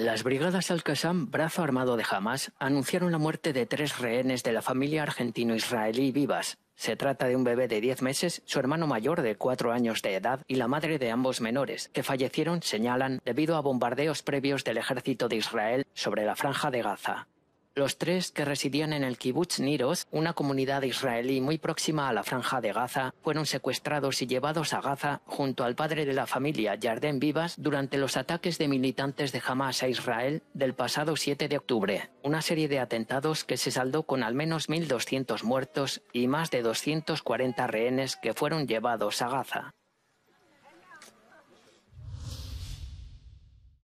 Las brigadas Al-Qassam, brazo armado de Hamas, anunciaron la muerte de tres rehenes de la familia argentino-israelí vivas. Se trata de un bebé de 10 meses, su hermano mayor de 4 años de edad y la madre de ambos menores, que fallecieron, señalan, debido a bombardeos previos del ejército de Israel sobre la franja de Gaza. Los tres, que residían en el kibbutz Niros, una comunidad israelí muy próxima a la franja de Gaza, fueron secuestrados y llevados a Gaza junto al padre de la familia, Yarden Vivas, durante los ataques de militantes de Hamas a Israel del pasado 7 de octubre, una serie de atentados que se saldó con al menos 1.200 muertos y más de 240 rehenes que fueron llevados a Gaza.